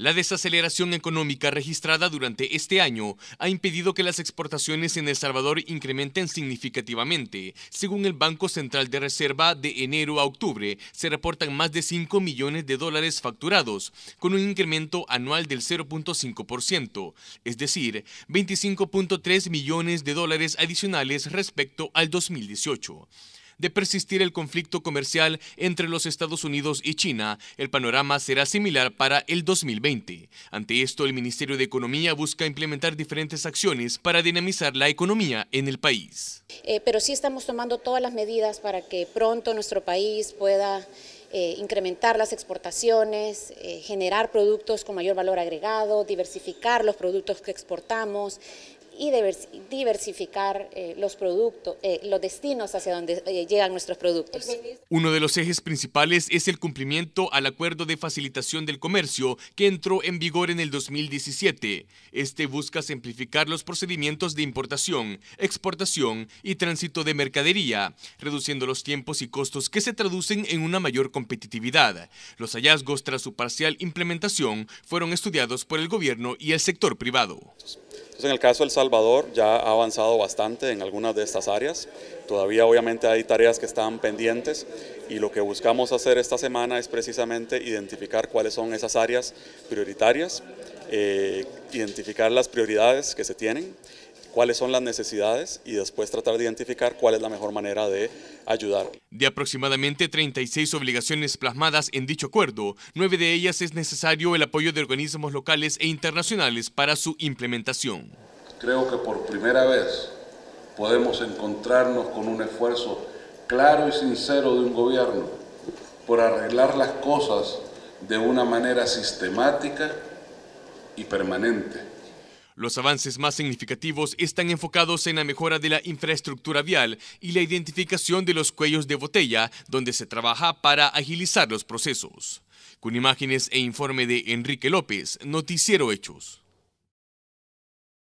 La desaceleración económica registrada durante este año ha impedido que las exportaciones en El Salvador incrementen significativamente. Según el Banco Central de Reserva, de enero a octubre se reportan más de 5 millones de dólares facturados, con un incremento anual del 0.5%, es decir, 25.3 millones de dólares adicionales respecto al 2018 de persistir el conflicto comercial entre los Estados Unidos y China, el panorama será similar para el 2020. Ante esto, el Ministerio de Economía busca implementar diferentes acciones para dinamizar la economía en el país. Eh, pero sí estamos tomando todas las medidas para que pronto nuestro país pueda eh, incrementar las exportaciones, eh, generar productos con mayor valor agregado, diversificar los productos que exportamos, y diversificar eh, los productos, eh, los destinos hacia donde eh, llegan nuestros productos. Uno de los ejes principales es el cumplimiento al acuerdo de facilitación del comercio que entró en vigor en el 2017. Este busca simplificar los procedimientos de importación, exportación y tránsito de mercadería, reduciendo los tiempos y costos que se traducen en una mayor competitividad. Los hallazgos tras su parcial implementación fueron estudiados por el gobierno y el sector privado. Pues en el caso de El Salvador ya ha avanzado bastante en algunas de estas áreas. Todavía obviamente hay tareas que están pendientes y lo que buscamos hacer esta semana es precisamente identificar cuáles son esas áreas prioritarias, eh, identificar las prioridades que se tienen cuáles son las necesidades y después tratar de identificar cuál es la mejor manera de ayudar. De aproximadamente 36 obligaciones plasmadas en dicho acuerdo, nueve de ellas es necesario el apoyo de organismos locales e internacionales para su implementación. Creo que por primera vez podemos encontrarnos con un esfuerzo claro y sincero de un gobierno por arreglar las cosas de una manera sistemática y permanente. Los avances más significativos están enfocados en la mejora de la infraestructura vial y la identificación de los cuellos de botella, donde se trabaja para agilizar los procesos. Con imágenes e informe de Enrique López, Noticiero Hechos.